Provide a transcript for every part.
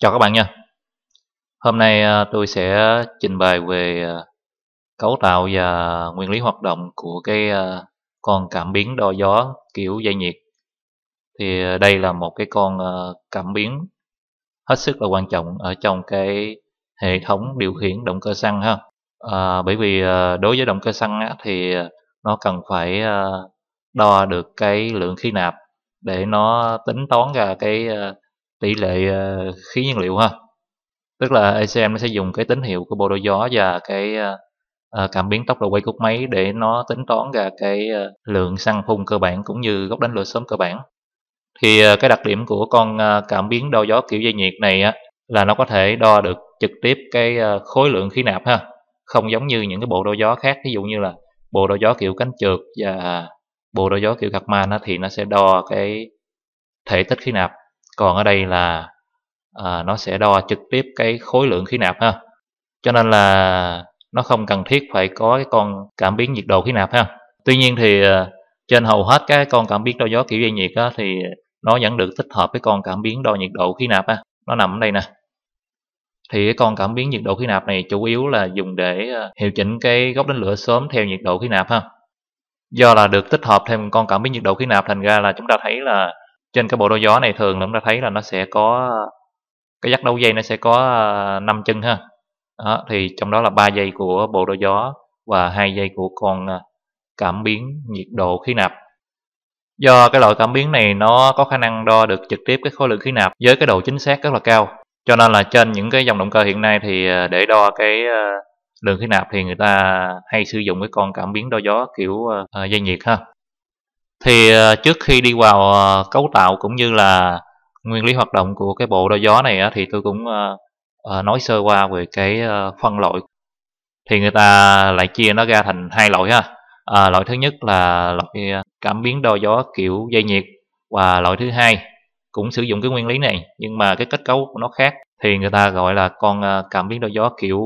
Chào các bạn nha Hôm nay ờ, tôi sẽ trình bày về ờ, cấu tạo và nguyên lý hoạt động của cái ờ, con cảm biến đo gió kiểu dây nhiệt thì đây là một cái con cảm biến hết sức là quan trọng ở trong cái hệ thống điều khiển động cơ xăng ha à, bởi vì đối với động cơ xăng á, thì nó cần phải đo được cái lượng khí nạp để nó tính toán ra cái tỷ lệ ờ, khí nhiên liệu ha tức là ECM nó sẽ dùng cái tín hiệu của bộ đồ gió và cái ờ, ờ, cảm biến tốc độ quay cúc máy để nó tính toán ra cái lượng xăng phun cơ bản cũng như góc đánh lửa sớm cơ bản thì cái đặc điểm của con cảm biến đo gió kiểu dây nhiệt này á, là nó có thể đo được trực tiếp cái khối lượng khí nạp ha không giống như những cái bộ đo gió khác ví dụ như là bộ đo gió kiểu cánh trượt và bộ đo gió kiểu gạt man thì nó sẽ đo cái thể tích khí nạp còn ở đây là à, nó sẽ đo trực tiếp cái khối lượng khí nạp ha cho nên là nó không cần thiết phải có cái con cảm biến nhiệt độ khí nạp ha tuy nhiên thì à, trên hầu hết cái con cảm biến đo gió kiểu dây nhiệt á, thì nó vẫn được tích hợp với con cảm biến đo nhiệt độ khí nạp á, nó nằm ở đây nè thì cái con cảm biến nhiệt độ khí nạp này chủ yếu là dùng để à, hiệu chỉnh cái góc đánh lửa sớm theo nhiệt độ khí nạp ha do là được tích hợp thêm con cảm biến nhiệt độ khí nạp thành ra là chúng ta thấy là trên cái bộ đôi gió này thường chúng ta thấy là nó sẽ có cái dắt đấu dây nó sẽ có 5 à, chân ha đó, thì trong đó là ba dây của bộ đôi gió và hai dây của con à, cảm biến nhiệt độ khí nạp do cái loại cảm biến này nó có khả năng đo được trực tiếp cái khối lượng khí nạp với cái độ chính xác rất là cao cho nên là trên những cái dòng động cơ hiện nay thì à, để đo cái lượng khí nạp thì người ta hay sử dụng cái con cảm biến đo gió kiểu dây nhiệt ha thì ờ, trước khi đi vào ờ, cấu tạo cũng như là nguyên lý hoạt động của cái bộ đo gió này thì tôi cũng ờ, nói sơ qua về cái phân loại thì người ta lại chia nó ra thành hai loại ha à, loại thứ nhất là loại cảm biến đo gió kiểu dây nhiệt và loại thứ hai cũng sử dụng cái nguyên lý này nhưng mà cái kết cấu của nó khác thì người ta gọi là con cảm biến đo gió kiểu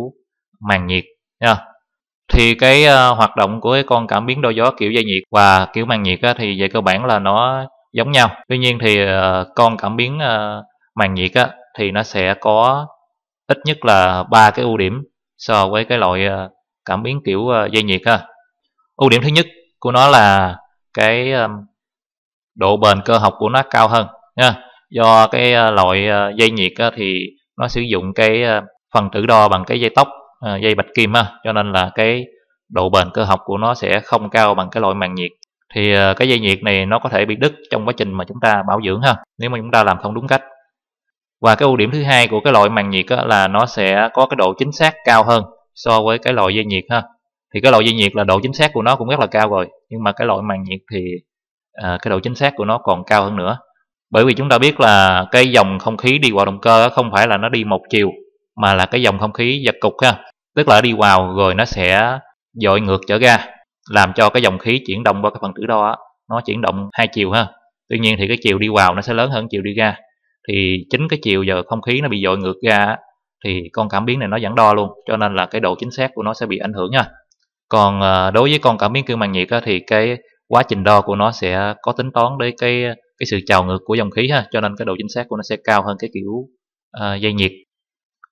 màng nhiệt nha thì cái uh, hoạt động của cái con cảm biến đo gió kiểu dây nhiệt và kiểu màng nhiệt á, thì về cơ bản là nó giống nhau tuy nhiên thì uh, con cảm biến uh, màng nhiệt á, thì nó sẽ có ít nhất là ba cái ưu điểm so với cái loại uh, cảm biến kiểu uh, dây nhiệt ha ưu điểm thứ nhất của nó là cái um, độ bền cơ học của nó cao hơn nha do cái uh, loại uh, dây nhiệt á thì nó sử dụng cái uh, phần tử đo bằng cái dây tóc À, dây bạch kim ha, cho nên là cái độ bền cơ học của nó sẽ không cao bằng cái loại màng nhiệt thì à, cái dây nhiệt này nó có thể bị đứt trong quá trình mà chúng ta bảo dưỡng ha nếu mà chúng ta làm không đúng cách và cái ưu điểm thứ hai của cái loại màng nhiệt là nó sẽ có cái độ chính xác cao hơn so với cái loại dây nhiệt ha thì cái loại dây nhiệt là độ chính xác của nó cũng rất là cao rồi nhưng mà cái loại màng nhiệt thì à, cái độ chính xác của nó còn cao hơn nữa bởi vì chúng ta biết là cái dòng không khí đi qua động cơ không phải là nó đi một chiều mà là cái dòng không khí vật cục ha tức là đi vào rồi nó sẽ dội ngược trở ra làm cho cái dòng khí chuyển động qua cái phần tử đo nó chuyển động hai chiều ha tuy nhiên thì cái chiều đi vào nó sẽ lớn hơn chiều đi ra thì chính cái chiều giờ không khí nó bị dội ngược ra thì con cảm biến này nó vẫn đo luôn cho nên là cái độ chính xác của nó sẽ bị ảnh hưởng nha còn ờ, đối với con cảm biến cương màng nhiệt á, thì cái quá trình đo của nó sẽ có tính toán đến cái cái sự trào ngược của dòng khí ha cho nên cái độ chính xác của nó sẽ cao hơn cái kiểu uh, dây nhiệt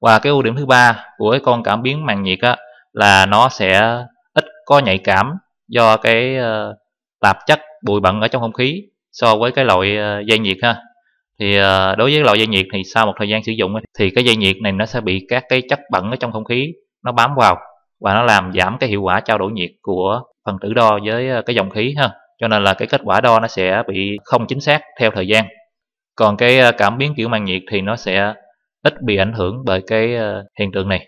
và cái ưu điểm thứ ba của cái con cảm biến màng nhiệt á, là nó sẽ ít có nhạy cảm do cái uh, tạp chất bụi bẩn ở trong không khí so với cái loại uh, dây nhiệt ha thì uh, đối với loại dây nhiệt thì sau một thời gian sử dụng thì cái dây nhiệt này nó sẽ bị các cái chất bẩn ở trong không khí nó bám vào và nó làm giảm cái hiệu quả trao đổi nhiệt của phần tử đo với cái dòng khí ha cho nên là cái kết quả đo nó sẽ bị không chính xác theo thời gian còn cái cảm biến kiểu màng nhiệt thì nó sẽ ít bị ảnh hưởng bởi cái ờ, hiện tượng này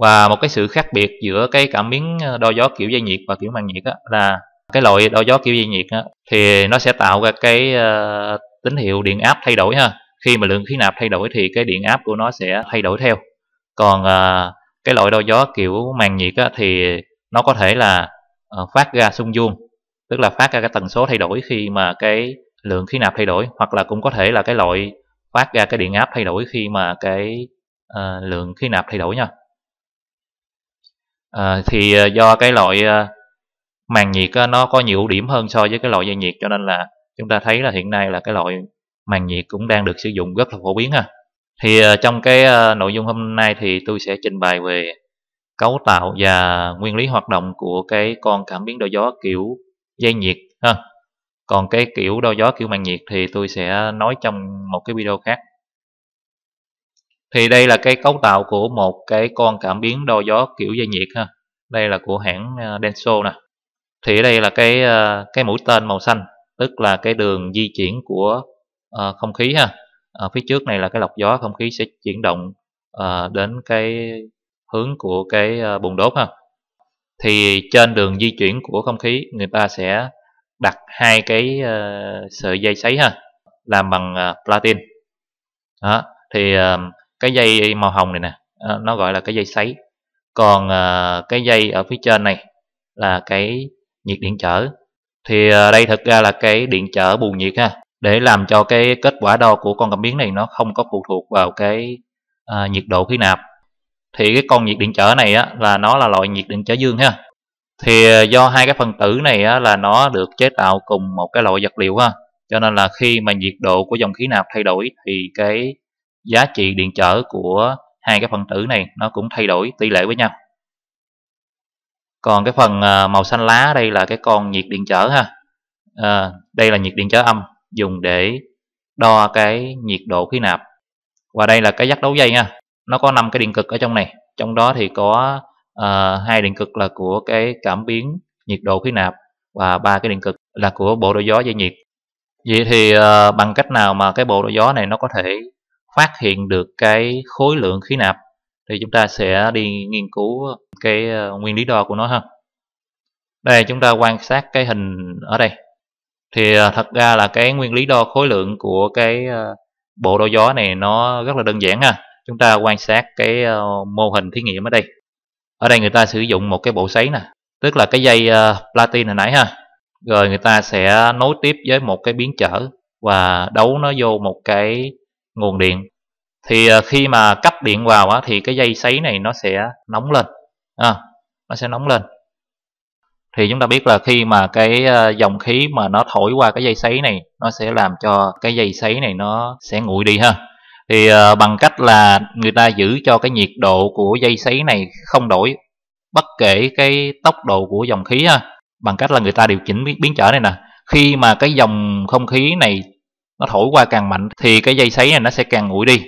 và một cái sự khác biệt giữa cái cảm biến ờ, đo gió kiểu dây nhiệt và kiểu màng nhiệt là cái loại đo gió kiểu dây nhiệt á, thì nó sẽ tạo ra cái ờ, tín hiệu điện áp thay đổi ha khi mà lượng khí nạp thay đổi thì cái điện áp của nó sẽ thay đổi theo còn cái loại đo gió kiểu màng nhiệt á, thì nó có thể là phát ra xung vuông tức là phát ra cái tần số thay đổi khi mà cái lượng khí nạp thay đổi hoặc là cũng có thể là cái loại phát ra cái điện áp thay đổi khi mà cái uh, lượng khí nạp thay đổi nha uh, thì uh, do cái loại uh, màng nhiệt uh, nó có nhiều ưu điểm hơn so với cái loại dây nhiệt cho nên là chúng ta thấy là hiện nay là cái loại màng nhiệt cũng đang được sử dụng rất là phổ biến ha thì uh, trong cái uh, nội dung hôm nay thì tôi sẽ trình bày về cấu tạo và nguyên lý hoạt động của cái con cảm biến đo gió kiểu dây nhiệt ha còn cái kiểu đo gió kiểu mạng nhiệt thì tôi sẽ nói trong một cái video khác thì đây là cái cấu tạo của một cái con cảm biến đo gió kiểu dây nhiệt ha đây là của hãng ờ, Denso nè thì đây là cái ờ, cái mũi tên màu xanh tức là cái đường di chuyển của ờ, không khí ha ở phía trước này là cái lọc gió không khí sẽ chuyển động đến cái hướng của cái bùng đốt ha thì trên đường di chuyển của không khí người ta sẽ đặt hai cái uh, sợi dây sấy ha làm bằng uh, platin đó thì uh, cái dây màu hồng này nè uh, nó gọi là cái dây sấy còn uh, cái dây ở phía trên này là cái nhiệt điện trở thì uh, đây thực ra là cái điện trở bù nhiệt ha để làm cho cái kết quả đo của con cảm biến này nó không có phụ thuộc vào cái uh, nhiệt độ khí nạp thì cái con nhiệt điện trở này á, là nó là loại nhiệt điện trở dương ha thì ờ, do hai cái phần tử này á, là nó được chế tạo cùng một cái loại vật liệu ha cho nên là khi mà nhiệt độ của dòng khí nạp thay đổi thì cái giá trị điện trở của hai cái phần tử này nó cũng thay đổi tỷ lệ với nhau còn cái phần ờ, màu xanh lá đây là cái con nhiệt điện trở ha à, đây là nhiệt điện trở âm dùng để đo cái nhiệt độ khí nạp và đây là cái dắt đấu dây nha nó có năm cái điện cực ở trong này trong đó thì có à, hai điện cực là của cái cảm biến nhiệt độ khí nạp và ba cái điện cực là của bộ đôi gió dây nhiệt vậy thì à, bằng cách nào mà cái bộ đôi gió này nó có thể phát hiện được cái khối lượng khí nạp thì chúng ta sẽ đi nghiên cứu cái ờ, nguyên lý đo của nó ha đây chúng ta quan sát cái hình ở đây thì thật ra là cái nguyên lý đo khối lượng của cái bộ đo gió này nó rất là đơn giản ha chúng ta quan sát cái mô hình thí nghiệm ở đây ở đây người ta sử dụng một cái bộ sấy nè tức là cái dây uh, platin hồi nãy ha rồi người ta sẽ nối tiếp với một cái biến trở và đấu nó vô một cái nguồn điện thì uh, khi mà cấp điện vào á, thì cái dây sấy này nó sẽ nóng lên à, nó sẽ nóng lên thì chúng ta biết là khi mà cái ờ, dòng khí mà nó thổi qua cái dây sấy này nó sẽ làm cho cái dây sấy này nó sẽ nguội đi ha thì ờ, bằng cách là người ta giữ cho cái nhiệt độ của dây sấy này không đổi bất kể cái tốc độ của dòng khí ha bằng cách là người ta điều chỉnh biến trở này nè khi mà cái dòng không khí này nó thổi qua càng mạnh thì cái dây sấy này nó sẽ càng nguội đi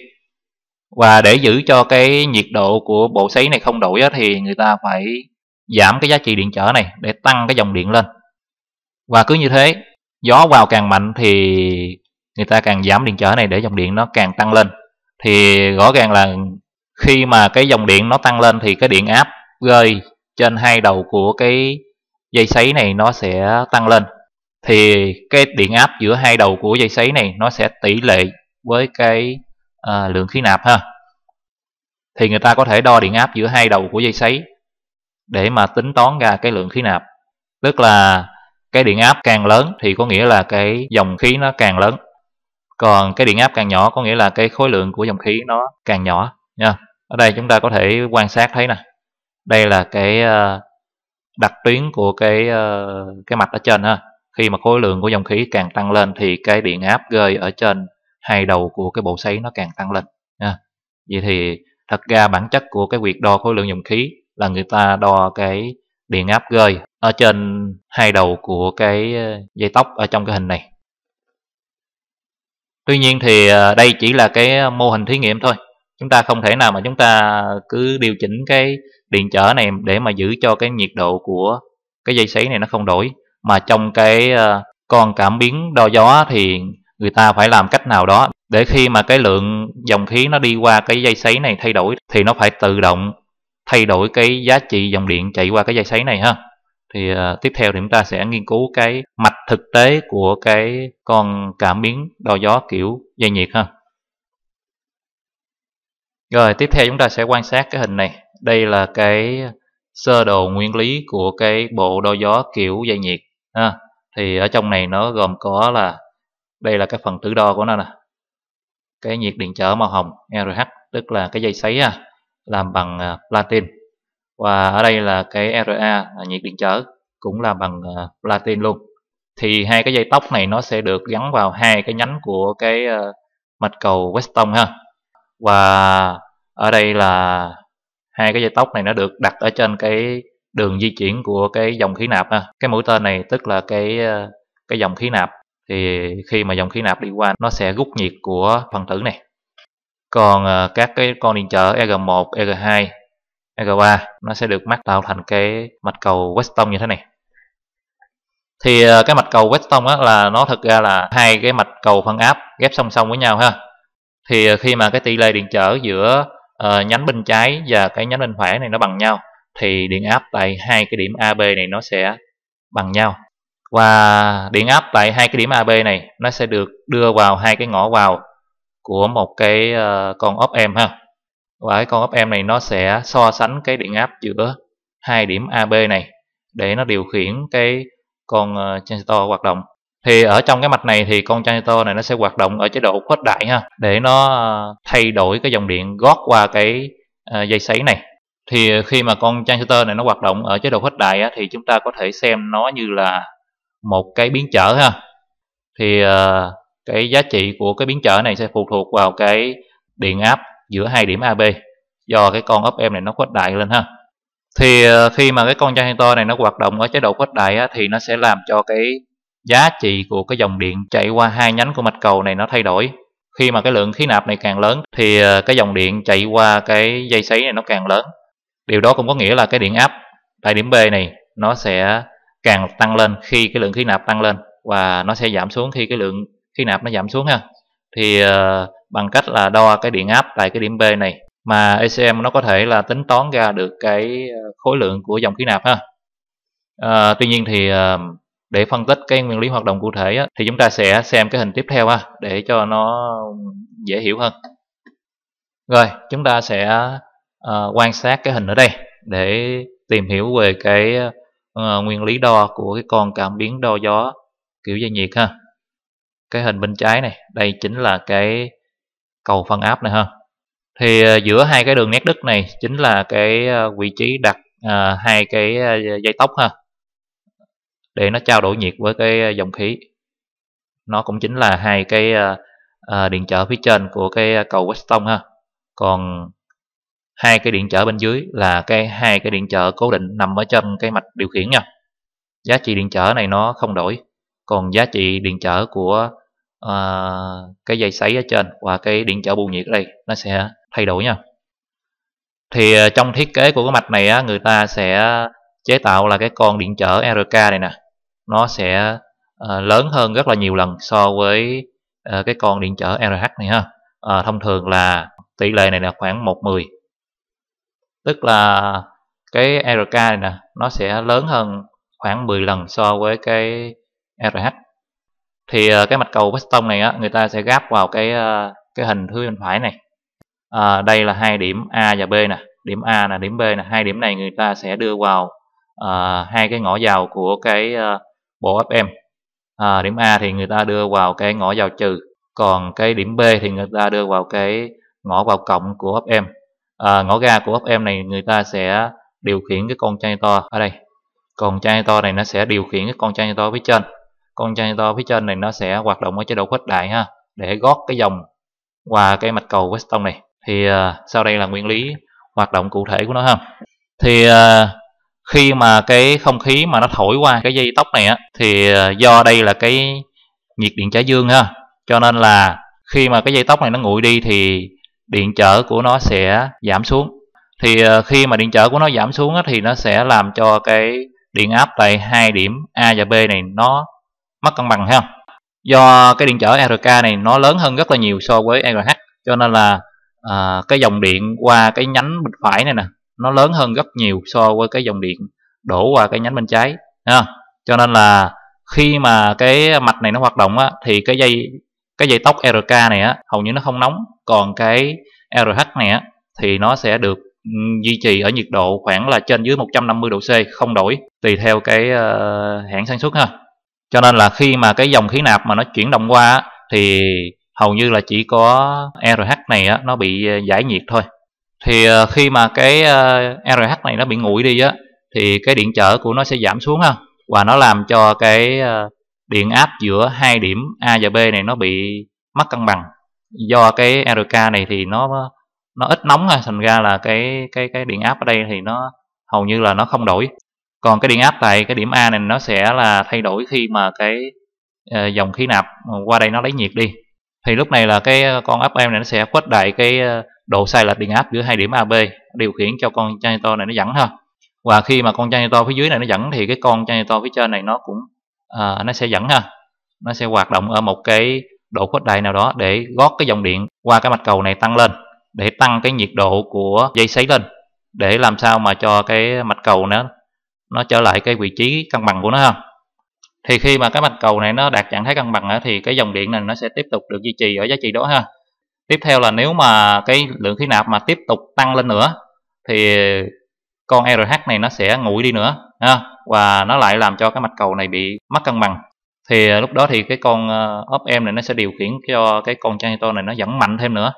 và để giữ cho cái nhiệt độ của bộ sấy này không đổi thì người ta phải giảm cái giá trị điện trở này để tăng cái dòng điện lên và cứ như thế gió vào càng mạnh thì người ta càng giảm điện trở này để dòng điện nó càng tăng lên thì rõ ràng là khi mà cái dòng điện nó tăng lên thì cái điện áp rơi trên hai đầu của cái dây sấy này nó sẽ tăng lên thì cái điện áp giữa hai đầu của dây sấy này nó sẽ tỷ lệ với cái à, lượng khí nạp ha thì người ta có thể đo điện áp giữa hai đầu của dây sấy để mà tính toán ra cái lượng khí nạp tức là cái điện áp càng lớn thì có nghĩa là cái dòng khí nó càng lớn còn cái điện áp càng nhỏ có nghĩa là cái khối lượng của dòng khí nó càng nhỏ nha ở đây chúng ta có thể quan sát thấy nè đây là cái ờ, đặc tuyến của cái ờ, cái mạch ở trên ha khi mà khối lượng của dòng khí càng tăng lên thì cái điện áp rơi ở trên hai đầu của cái bộ sấy nó càng tăng lên nha vậy thì thật ra bản chất của cái việc đo khối lượng dòng khí là người ta đo cái điện áp rơi ở trên hai đầu của cái ờ, dây tóc ở trong cái hình này tuy nhiên thì ờ, đây chỉ là cái ờ, mô hình thí nghiệm thôi chúng ta không thể nào mà chúng ta cứ điều chỉnh cái điện trở này để mà giữ cho cái nhiệt độ của cái dây sấy này nó không đổi mà trong cái ờ, con cảm biến đo gió thì người ta phải làm cách nào đó để khi mà cái lượng dòng khí nó đi qua cái dây sấy này thay đổi thì nó phải tự động thay đổi cái giá trị dòng điện chạy qua cái dây sấy này ha thì uh, tiếp theo thì chúng ta sẽ nghiên cứu cái mạch thực tế của cái con cảm biến đo gió kiểu dây nhiệt ha rồi tiếp theo chúng ta sẽ quan sát cái hình này đây là cái sơ đồ nguyên lý của cái bộ đo gió kiểu dây nhiệt ha thì ở trong này nó gồm có là đây là cái phần tử đo của nó nè cái nhiệt điện trở màu hồng RH tức là cái dây sấy làm bằng à, platin và ở đây là cái RA e là nhiệt điện trở cũng là bằng uh, platin luôn thì hai cái dây tóc này nó sẽ được gắn vào hai cái nhánh của cái uh, mạch cầu Weston ha và ở đây là hai cái dây tóc này nó được đặt ở trên cái đường di chuyển của cái dòng khí nạp ha cái mũi tên này tức là cái uh, cái dòng khí nạp thì khi mà dòng khí nạp đi qua nó sẽ rút nhiệt của phần tử này còn uh, các cái con điện trở EG1, EG2 eg nó sẽ được mắc tạo thành cái mặt cầu Weston như thế này thì ờ, cái mặt cầu Weston á, là nó thực ra là hai cái mặt cầu phân áp ghép song song với nhau ha thì ờ, khi mà cái tỷ lệ điện trở giữa uh, nhánh bên trái và cái nhánh bên phải này nó bằng nhau thì điện áp tại hai cái điểm AB này nó sẽ bằng nhau và điện áp tại hai cái điểm AB này nó sẽ được đưa vào hai cái ngõ vào của một cái uh, con ốp em ha và cái con ấp em này nó sẽ so sánh cái điện áp giữa hai điểm AB này để nó điều khiển cái con ờ, transistor hoạt động. Thì ở trong cái mạch này thì con transistor này nó sẽ hoạt động ở chế độ khuếch đại ha để nó ờ, thay đổi cái dòng điện gót qua cái ờ, dây sấy này. Thì khi mà con transistor này nó hoạt động ở chế độ khuếch đại á, thì chúng ta có thể xem nó như là một cái biến trở ha. Thì cái giá trị của cái biến trở này sẽ phụ thuộc vào cái điện áp giữa hai điểm AB do cái con ốp em này nó khuếch đại lên ha thì ờ, khi mà cái con generator này nó hoạt động ở chế độ khuếch đại á, thì nó sẽ làm cho cái giá trị của cái dòng điện chạy qua hai nhánh của mạch cầu này nó thay đổi khi mà cái lượng khí nạp này càng lớn thì ờ, cái dòng điện chạy qua cái dây sấy này nó càng lớn điều đó cũng có nghĩa là cái điện áp tại điểm B này nó sẽ càng tăng lên khi cái lượng khí nạp tăng lên và nó sẽ giảm xuống khi cái lượng khí nạp nó giảm xuống ha thì ờ, bằng cách là đo cái điện áp tại cái điểm B này mà ECM nó có thể là tính toán ra được cái ờ, khối lượng của dòng khí nạp ha à, tuy nhiên thì ờ, để phân tích cái nguyên lý hoạt động cụ thể á, thì chúng ta sẽ xem cái hình tiếp theo ha để cho nó dễ hiểu hơn rồi chúng ta sẽ uh, quan sát cái hình ở đây để tìm hiểu về cái uh, nguyên lý đo của cái con cảm biến đo gió kiểu dây nhiệt ha cái hình bên trái này đây chính là cái cầu phân áp này ha thì ờ, giữa hai cái đường nét đứt này chính là cái ờ, vị trí đặt à, hai cái dây tóc ha để nó trao đổi nhiệt với cái dòng khí nó cũng chính là hai cái à, điện trở phía trên của cái cầu Weston ha còn hai cái điện trở bên dưới là cái hai cái điện trở cố định nằm ở trong cái mạch điều khiển nha giá trị điện trở này nó không đổi còn giá trị điện trở của uh, cái dây sấy ở trên và cái điện trở bù nhiệt ở đây nó sẽ thay đổi nha thì à, trong thiết kế của cái mạch này á, người ta sẽ chế tạo là cái con điện trở RK này nè nó sẽ uh, lớn hơn rất là nhiều lần so với uh, cái con điện trở RH này ha uh, thông thường là tỷ lệ này là khoảng 110 tức là cái RK này nè nó sẽ lớn hơn khoảng 10 lần so với cái RH thì ờ, cái mặt cầu piston này á, người ta sẽ gáp vào cái ờ, cái hình thứ bên phải này à, đây là hai điểm A và B nè điểm A là điểm B là hai điểm này người ta sẽ đưa vào à, hai cái ngõ vào của cái bộ FM à, điểm A thì người ta đưa vào cái ngõ vào trừ còn cái điểm B thì người ta đưa vào cái ngõ vào cộng của FM à, ngõ ra của FM này người ta sẽ điều khiển cái con chai to ở đây còn chai to này nó sẽ điều khiển cái con chai to phía trên con Congenito phía trên này nó sẽ hoạt động ở chế độ khuếch đại ha để gót cái dòng qua cái mạch cầu Weston này thì uh, sau đây là nguyên lý hoạt động cụ thể của nó ha thì uh, khi mà cái không khí mà nó thổi qua cái dây tóc này á thì uh, do đây là cái nhiệt điện trả dương ha cho nên là khi mà cái dây tóc này nó nguội đi thì điện trở của nó sẽ giảm xuống thì uh, khi mà điện trở của nó giảm xuống á, thì nó sẽ làm cho cái điện áp tại hai điểm A và B này nó mất cân bằng thấy không do cái điện trở RK này nó lớn hơn rất là nhiều so với RH cho nên là à, cái dòng điện qua cái nhánh bên phải này nè nó lớn hơn rất nhiều so với cái dòng điện đổ qua cái nhánh bên trái ha. cho nên là khi mà cái mạch này nó hoạt động á, thì cái dây cái dây tóc RK này á, hầu như nó không nóng còn cái RH này á, thì nó sẽ được duy trì ở nhiệt độ khoảng là trên dưới 150 độ C không đổi tùy theo cái uh, hãng sản xuất ha cho nên là khi mà cái dòng khí nạp mà nó chuyển động qua thì hầu như là chỉ có RH này á, nó bị ờ, giải nhiệt thôi thì ờ, khi mà cái ờ, RH này nó bị nguội đi á thì cái điện trở của nó sẽ giảm xuống ha và nó làm cho cái điện áp giữa hai điểm A và B này nó bị mất cân bằng do cái RK này thì nó nó ít nóng ha thành ra là cái cái cái điện áp ở đây thì nó hầu như là nó không đổi còn cái điện áp tại cái điểm A này nó sẽ là thay đổi khi mà cái uh, dòng khí nạp qua đây nó lấy nhiệt đi thì lúc này là cái ờ, con áp em này nó sẽ khuếch đại cái ờ, độ sai lệch điện áp giữa hai điểm AB điều khiển cho con janitor này nó dẫn ha và khi mà con janitor phía dưới này nó dẫn thì cái con janitor phía trên này nó cũng uh, nó sẽ dẫn ha nó sẽ hoạt động ở một cái độ khuếch đại nào đó để gót cái dòng điện qua cái mạch cầu này tăng lên để tăng cái nhiệt độ của dây sấy lên để làm sao mà cho cái mạch cầu nó nó trở lại cái vị trí cân bằng của nó không thì khi mà cái mặt cầu này nó đạt trạng thái cân bằng thì cái dòng điện này nó sẽ tiếp tục được duy trì ở giá trị đó ha tiếp theo là nếu mà cái lượng khí nạp mà tiếp tục tăng lên nữa thì con RH này nó sẽ nguội đi nữa ha và nó lại làm cho cái mặt cầu này bị mất cân bằng thì à, lúc đó thì cái con à, op em này nó sẽ điều khiển cho cái con transistor này nó dẫn mạnh thêm nữa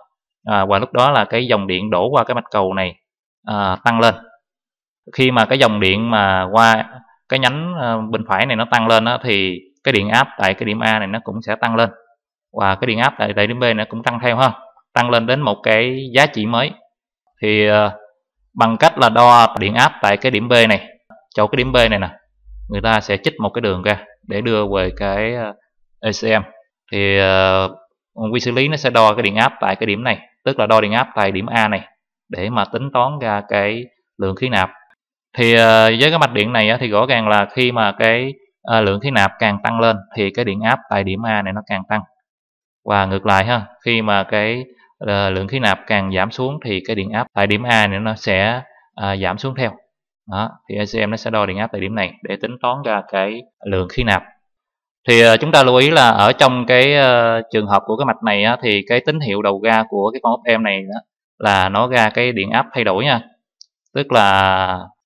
à, và lúc đó là cái dòng điện đổ qua cái mặt cầu này à, tăng lên khi mà cái dòng điện mà qua cái nhánh ờ, bên phải này nó tăng lên đó, thì cái điện áp tại cái điểm A này nó cũng sẽ tăng lên và cái điện áp tại tại điểm B nó cũng tăng theo ha tăng lên đến một cái giá trị mới thì ờ, bằng cách là đo điện áp tại cái điểm B này chỗ cái điểm B này nè người ta sẽ chích một cái đường ra để đưa về cái ECM ờ, thì quy xử lý nó sẽ đo cái điện áp tại cái điểm này tức là đo điện áp tại điểm A này để mà tính toán ra cái lượng khí nạp thì ờ, với cái mạch điện này thì rõ ràng là khi mà cái ờ, lượng khí nạp càng tăng lên thì cái điện áp tại điểm A này nó càng tăng và ngược lại ha khi mà cái ờ, lượng khí nạp càng giảm xuống thì cái điện áp tại điểm A này nó sẽ giảm xuống theo đó, thì ECM nó sẽ đo điện áp tại điểm này để tính toán ra cái lượng khí nạp thì chúng ta lưu ý là ở trong cái trường hợp của cái mạch này thì cái tín hiệu đầu ra của cái con ốc em này là nó ra cái điện áp thay đổi nha tức là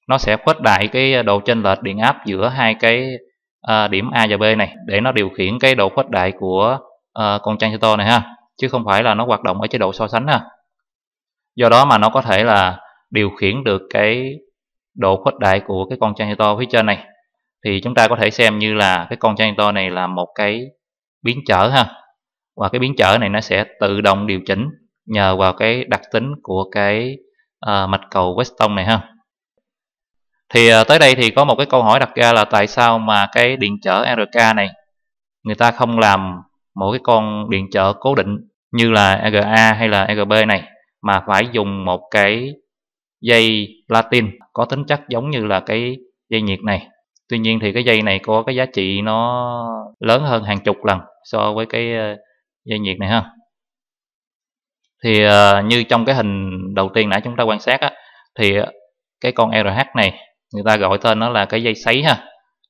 nó sẽ khuếch đại cái độ chênh lệch điện áp giữa hai cái uh, điểm A và B này để nó điều khiển cái độ khuếch đại của uh, con transistor này ha chứ không phải là nó hoạt động ở chế độ so sánh ha do đó mà nó có thể là điều khiển được cái độ khuếch đại của cái con transistor phía trên này thì chúng ta có thể xem như là cái con transistor này là một cái biến trở ha và cái biến trở này nó sẽ tự động điều chỉnh nhờ vào cái đặc tính của cái uh, mạch cầu Weston này ha thì ờ, tới đây thì có một cái câu hỏi đặt ra là tại sao mà cái điện trở RK này người ta không làm một cái con điện trở cố định như là RA hay là RB này mà phải dùng một cái dây Latin có tính chất giống như là cái dây nhiệt này tuy nhiên thì cái dây này có cái giá trị nó lớn hơn hàng chục lần so với cái ờ, dây nhiệt này ha thì ờ, như trong cái hình đầu tiên nãy chúng ta quan sát á, thì cái con RH này người ta gọi tên nó là cái dây sấy ha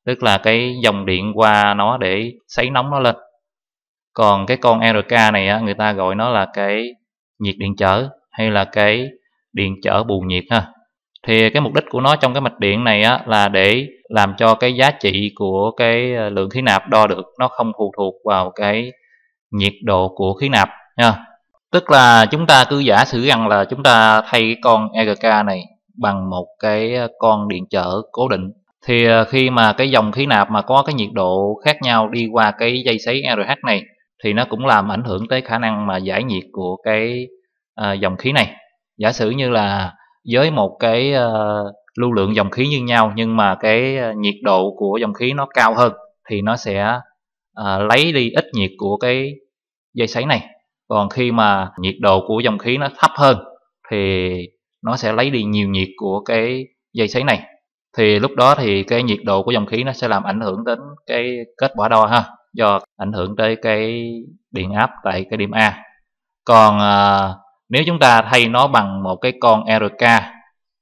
tức là cái dòng điện qua nó để sấy nóng nó lên còn cái con RK này á người ta gọi nó là cái nhiệt điện trở hay là cái điện trở bù nhiệt ha thì cái mục đích của nó trong cái mạch điện này á, là để làm cho cái giá trị của cái ờ, lượng khí nạp đo được nó không phụ thuộc vào cái nhiệt độ của khí nạp nha tức là chúng ta cứ giả sử rằng là chúng ta thay cái con EGK này bằng một cái ờ, con điện trở cố định thì ờ, khi mà cái dòng khí nạp mà có cái nhiệt độ khác nhau đi qua cái dây sấy RH này thì nó cũng làm ảnh hưởng tới khả năng mà giải nhiệt của cái à, dòng khí này giả sử như là với một cái à, lưu lượng dòng khí như nhau nhưng mà cái nhiệt độ của dòng khí nó cao hơn thì nó sẽ à, lấy đi ít nhiệt của cái dây sấy này còn khi mà nhiệt độ của dòng khí nó thấp hơn thì nó sẽ lấy đi nhiều nhiệt của cái dây sấy này thì lúc đó thì cái nhiệt độ của dòng khí nó sẽ làm ảnh hưởng đến cái kết quả đo ha do ảnh hưởng tới cái điện áp tại cái điểm A còn à, nếu chúng ta thay nó bằng một cái con RK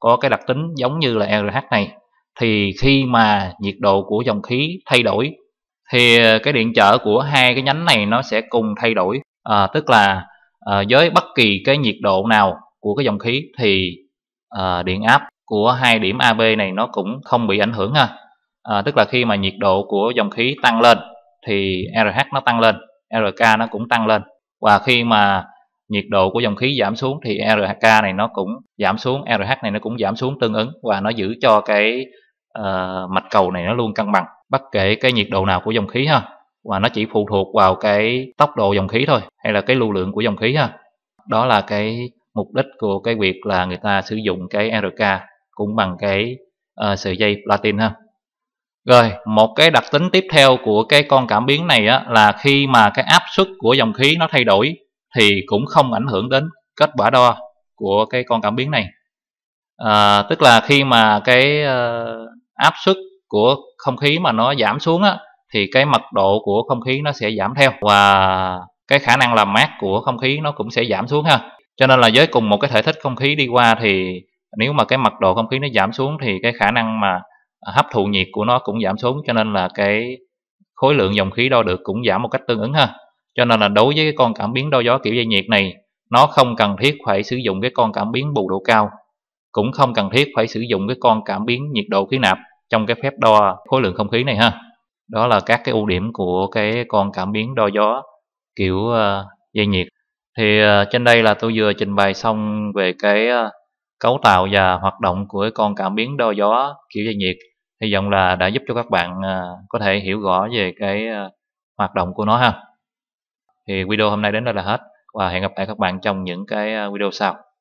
có cái đặc tính giống như là RH này thì khi mà nhiệt độ của dòng khí thay đổi thì cái điện trở của hai cái nhánh này nó sẽ cùng thay đổi à, tức là à, với bất kỳ cái nhiệt độ nào của cái dòng khí thì à, điện áp của hai điểm AB này nó cũng không bị ảnh hưởng ha à, tức là khi mà nhiệt độ của dòng khí tăng lên thì RH nó tăng lên RK nó cũng tăng lên và khi mà nhiệt độ của dòng khí giảm xuống thì RK này nó cũng giảm xuống RH này nó cũng giảm xuống tương ứng và nó giữ cho cái uh, mạch cầu này nó luôn cân bằng bất kể cái nhiệt độ nào của dòng khí ha và nó chỉ phụ thuộc vào cái tốc độ dòng khí thôi hay là cái lưu lượng của dòng khí ha đó là cái mục đích của cái việc là người ta sử dụng cái RK cũng bằng cái uh, sợi dây platin ha rồi một cái đặc tính tiếp theo của cái con cảm biến này á, là khi mà cái áp suất của dòng khí nó thay đổi thì cũng không ảnh hưởng đến kết quả đo của cái con cảm biến này à, tức là khi mà cái uh, áp suất của không khí mà nó giảm xuống á, thì cái mật độ của không khí nó sẽ giảm theo và cái khả năng làm mát của không khí nó cũng sẽ giảm xuống ha cho nên là với cùng một cái thể tích không khí đi qua thì nếu mà cái mật độ không khí nó giảm xuống thì cái khả năng mà à, hấp thụ nhiệt của nó cũng giảm xuống cho nên là cái khối lượng dòng khí đo được cũng giảm một cách tương ứng ha cho nên là đối với cái con cảm biến đo gió kiểu dây nhiệt này nó không cần thiết phải sử dụng cái con cảm biến bù độ cao cũng không cần thiết phải sử dụng cái con cảm biến nhiệt độ khí nạp trong cái phép đo khối lượng không khí này ha đó là các cái ưu điểm của cái con cảm biến đo gió kiểu ờ, dây nhiệt thì ờ, trên đây là tôi vừa trình bày xong về cái ờ, cấu tạo và hoạt động của con cảm biến đo gió kiểu dây nhiệt hy vọng là đã giúp cho các bạn ờ, có thể hiểu rõ về cái hoạt động của nó ha thì video hôm nay đến đây là hết và hẹn gặp lại các bạn trong những cái video sau